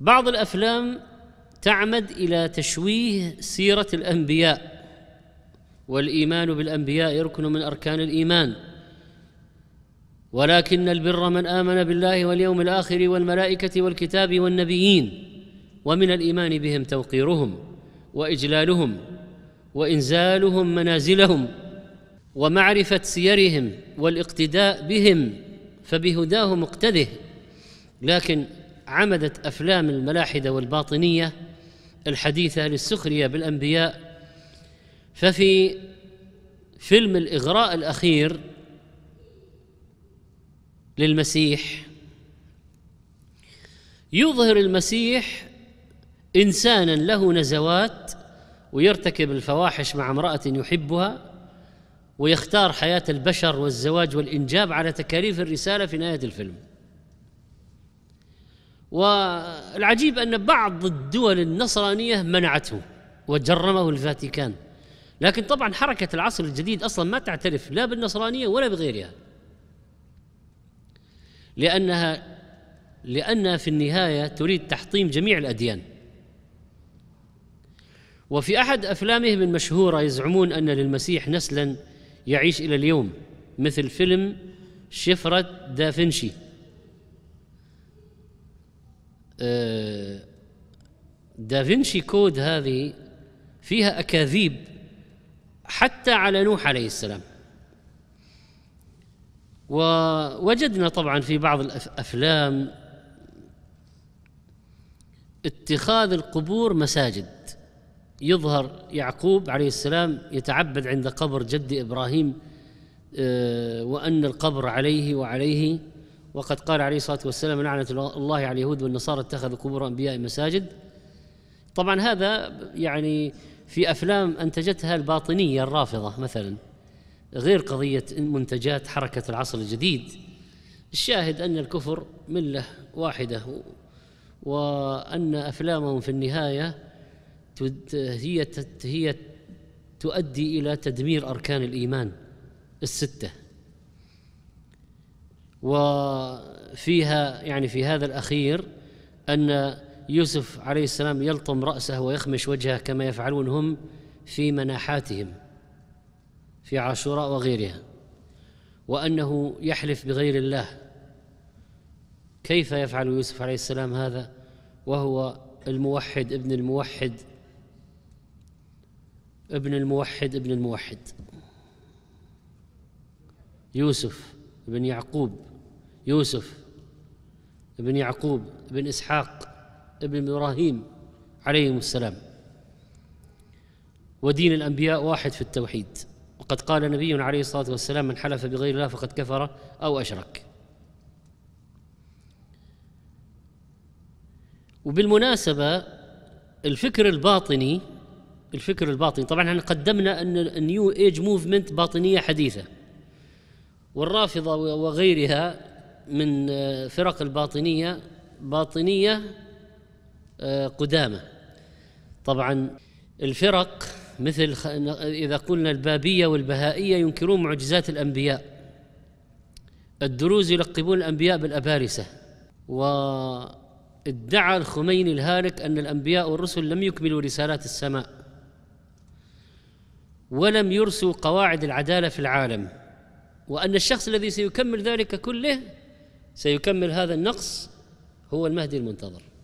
بعض الافلام تعمد الى تشويه سيره الانبياء والايمان بالانبياء ركن من اركان الايمان ولكن البر من امن بالله واليوم الاخر والملائكه والكتاب والنبيين ومن الايمان بهم توقيرهم واجلالهم وانزالهم منازلهم ومعرفه سيرهم والاقتداء بهم فبهداهم اقتده لكن عمدت افلام الملاحده والباطنيه الحديثه للسخريه بالانبياء ففي فيلم الاغراء الاخير للمسيح يظهر المسيح انسانا له نزوات ويرتكب الفواحش مع امراه يحبها ويختار حياه البشر والزواج والانجاب على تكاليف الرساله في نهايه الفيلم والعجيب أن بعض الدول النصرانية منعته وجرمه الفاتيكان لكن طبعا حركة العصر الجديد أصلا ما تعترف لا بالنصرانية ولا بغيرها لأنها لأنها في النهاية تريد تحطيم جميع الأديان وفي أحد أفلامهم المشهورة يزعمون أن للمسيح نسلا يعيش إلى اليوم مثل فيلم شفرة دافنشي آه، دافنشي كود هذه فيها أكاذيب حتى على نوح عليه السلام ووجدنا طبعا في بعض الأفلام اتخاذ القبور مساجد يظهر يعقوب عليه السلام يتعبد عند قبر جد إبراهيم آه، وأن القبر عليه وعليه وقد قال عليه الصلاة والسلام لعنة الله على اليهود والنصارى اتخذوا قبور أنبياء مساجد طبعا هذا يعني في أفلام أنتجتها الباطنية الرافضة مثلا غير قضية منتجات حركة العصر الجديد الشاهد أن الكفر ملة واحدة وأن أفلامهم في النهاية هي هي تؤدي إلى تدمير أركان الإيمان الستة وفيها يعني في هذا الأخير أن يوسف عليه السلام يلطم رأسه ويخمش وجهه كما يفعلون هم في مناحاتهم في عاشوراء وغيرها وأنه يحلف بغير الله كيف يفعل يوسف عليه السلام هذا وهو الموحد ابن الموحد ابن الموحد ابن الموحد يوسف بن يعقوب يوسف ابن يعقوب ابن إسحاق ابن إبراهيم عليهم السلام ودين الأنبياء واحد في التوحيد وقد قال نبي عليه الصلاة والسلام من حلف بغير الله فقد كفر أو أشرك وبالمناسبة الفكر الباطني الفكر الباطني طبعا احنا قدمنا ان النيو ايج موفمنت باطنيه حديثه والرافضه وغيرها من آه، فرق الباطنيه باطنيه آه، قدامى طبعا الفرق مثل اذا قلنا البابيه والبهائيه ينكرون معجزات الانبياء الدروز يلقبون الانبياء بالابارسه وادعى الخميني الهالك ان الانبياء والرسل لم يكملوا رسالات السماء ولم يرسوا قواعد العداله في العالم وان الشخص الذي سيكمل ذلك كله سيكمل هذا النقص هو المهدي المنتظر